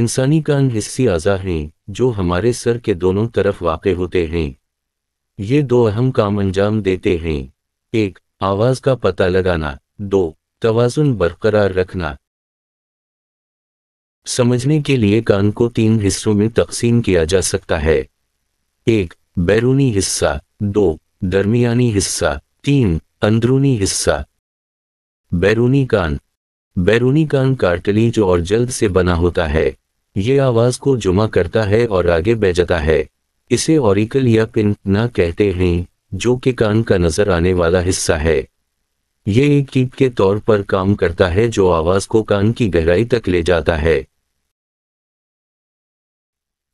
इंसानी कान हिस्सी अज़ा हैं जो हमारे सर के दोनों तरफ वाक़ होते हैं ये दो अहम काम अंजाम देते हैं एक आवाज़ का पता लगाना दो तोज़ुन बरकरार रखना समझने के लिए कान को तीन हिस्सों में तकसीम किया जा सकता है एक बैरूनी हिस्सा दो दरमियानी हिस्सा तीन अंदरूनी हिस्सा बैरूनी कान बैरूनी कान कार्टिलेज और जल्द से बना होता है ये आवाज को जुमा करता है और आगे जाता है इसे ऑरिकल या पिन ना कहते हैं जो कि कान का नजर आने वाला हिस्सा है ये एक कीप के तौर पर काम करता है जो आवाज को कान की गहराई तक ले जाता है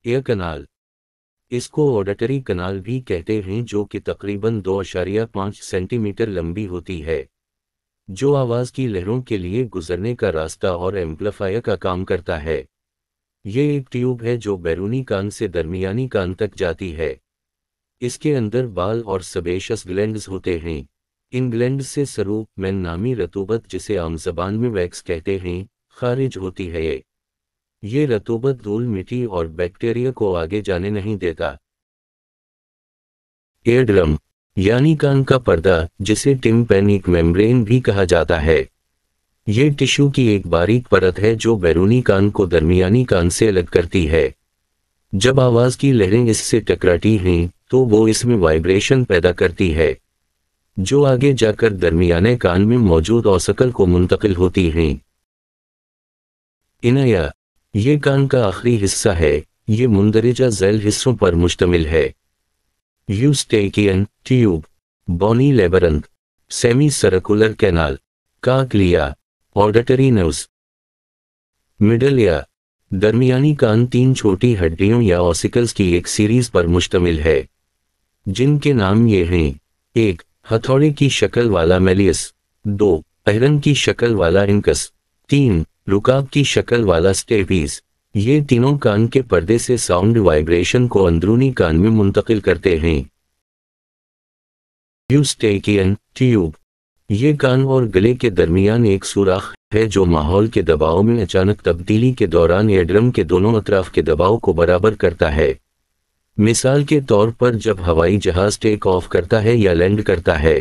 एयर कनाल इसको ऑडिटरी कनाल भी कहते हैं जो कि तकरीबन दो अशारिया पांच सेंटीमीटर लंबी होती है जो आवाज की लहरों के लिए गुजरने का रास्ता और एम्पलीफायर का काम करता है ये एक ट्यूब है जो बैरूनी कान से दरमियानी कान तक जाती है इसके अंदर बाल और सबेशस ग्लैंड होते हैं इन ग्लैंड से सरूप मैन नामी रतूबत जिसे आम जबान में वैक्स कहते हैं खारिज होती है ये ये रतूबत धूल मिट्टी और बैक्टीरिया को आगे जाने नहीं देता एयर यानी कान का पर्दा जिसे टिम्पेनिक मेम्ब्रेन भी कहा जाता है ये टिश्यू की एक बारीक परत है जो बैरूनी कान को दरमियानी कान से अलग करती है जब आवाज की लहरें इससे टकराती हैं तो वो इसमें वाइब्रेशन पैदा करती है जो आगे जाकर दरमियाने कान में मौजूद औसकल को मुंतकिल होती हैं इनाया ये कान का आखिरी हिस्सा है ये मुंदरजा जैल हिस्सों पर मुश्तमिल है eustachian tube bony labyrinth semi circular canal cochlea auditory nerves middle या दरमियानी कान तीन छोटी हड्डियों या ऑसिकल्स की एक सीरीज पर मुश्तमिल है जिनके नाम ये हैं एक हथौड़े की शक्ल वाला मेलियस दो अहरन की शक्ल वाला इंकस तीन रुकाब की शक्ल वाला स्टेपीज ये तीनों कान के पर्दे से साउंड वाइब्रेशन को अंदरूनी कान में मुंतकिल करते हैं ट्यूब ये कान और गले के दरमियान एक सुराख है जो माहौल के दबाव में अचानक तब्दीली के दौरान एड्रम के दोनों अतराफ के दबाव को बराबर करता है मिसाल के तौर पर जब हवाई जहाज टेक ऑफ करता है या लैंड करता है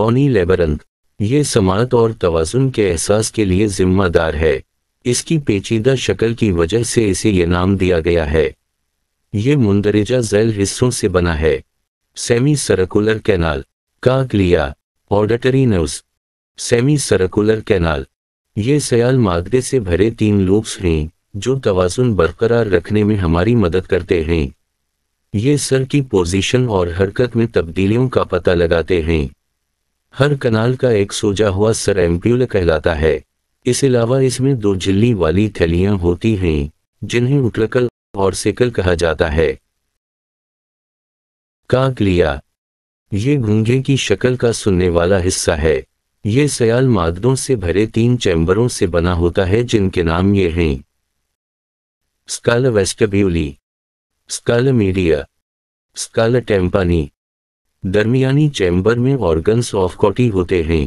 बॉनी लेबरंत ये समात और तोज़ुन के एहसास के लिए जिम्मेदार है इसकी पेचीदा शक्ल की वजह से इसे ये नाम दिया गया है ये मुंदरजा जैल हिस्सों से बना है semi circular canal cochlea auditory nerves semi circular canal ये सयाल मादे से भरे तीन लूप्स हैं जो तवाजुन बरकरार रखने में हमारी मदद करते हैं ये सर की पोजीशन और हरकत में तब्दीलियों का पता लगाते हैं हर कनाल का एक सोजा हुआ सर एम्प्यूल कहलाता है इस अलावा इसमें दो झिल्ली वाली थैलियां होती हैं जिन्हें उटलकल और सेकल कहा जाता है काकलिया ये घूंगे की शक्ल का सुनने वाला हिस्सा है ये सयाल मादों से भरे तीन चैम्बरों से बना होता है जिनके नाम ये हैं scala vestibuli scala media scala tympani दरमियानी चैम्बर में ऑर्गन्स ऑफ कॉटी होते हैं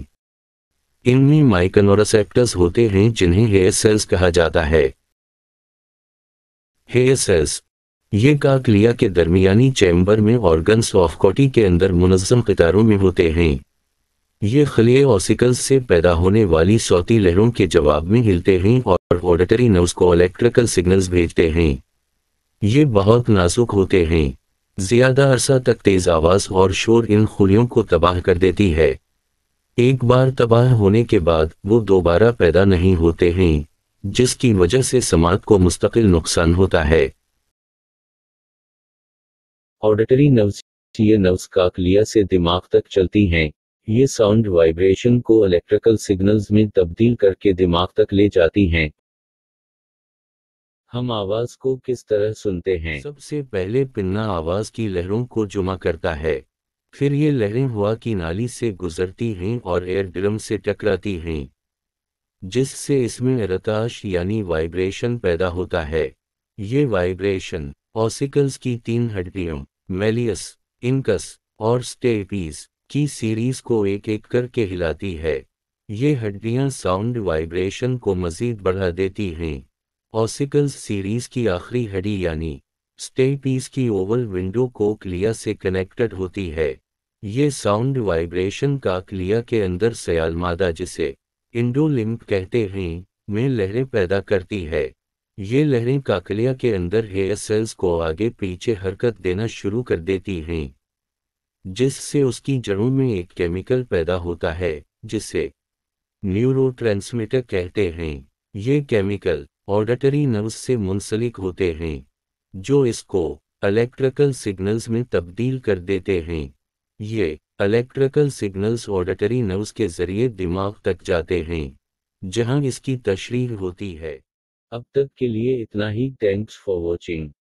इनमें माइकनोरसेप्टर्स होते हैं जिन्हें हेयर सेल्स कहा जाता है हेयर सेल्स ये काकलिया के दरमियानी चैम्बर में ऑर्गन्स ऑफ कॉटी के अंदर मुनजम कतारों में होते हैं ये खलिए ऑसिकल्स से पैदा होने वाली सौती लहरों के जवाब में हिलते हैं और ऑडिटरी नर्व्स को इलेक्ट्रिकल सिग्नल्स भेजते हैं ये बहुत नाजुक होते हैं ज्यादा अरसा तक तेज आवाज और शोर इन खुलियों को तबाह कर देती है एक बार तबाह होने के बाद वो दोबारा पैदा नहीं होते हैं जिसकी वजह से समाज को मुस्तकिल नुकसान होता है ऑडिटरी नर्व्स ये नर्व्स काकलिया से दिमाग तक चलती हैं ये साउंड वाइब्रेशन को इलेक्ट्रिकल सिग्नल्स में तब्दील करके दिमाग तक ले जाती हैं हम आवाज को किस तरह सुनते हैं सबसे पहले पिन्ना आवाज की लहरों को जुमा करता है फिर ये लहरें हुआ की नाली से गुजरती हैं और एयर ड्रम से टकराती हैं जिससे इसमें रताश यानी वाइब्रेशन पैदा होता है ये वाइब्रेशन ऑसिकल्स की तीन हड्डियों मेलियस इनकस और स्टेपीज की सीरीज को एक एक करके हिलाती है ये हड्डियां साउंड वाइब्रेशन को मजीद बढ़ा देती हैं ऑसिकल्स सीरीज की आखिरी हड्डी यानी स्टेपीज की ओवल विंडो को क्लिया से कनेक्टेड होती है ये साउंड वाइब्रेशन का क्लिया के अंदर सयालमादा जिसे इंडोलिम्प कहते हैं में लहरें पैदा करती है ये लहरें काकलिया के अंदर हेयर सेल्स को आगे पीछे हरकत देना शुरू कर देती हैं जिससे उसकी जड़ों में एक केमिकल पैदा होता है जिसे न्यूरो कहते हैं ये केमिकल ऑडिटरी नर्व्स से मुंसलिक होते हैं जो इसको इलेक्ट्रिकल सिग्नल्स में तब्दील कर देते हैं ये इलेक्ट्रिकल सिग्नल्स ऑडिटरी नर्व्स के जरिए दिमाग तक जाते हैं जहां इसकी तशरीर होती है अब तक के लिए इतना ही थैंक्स फॉर वॉचिंग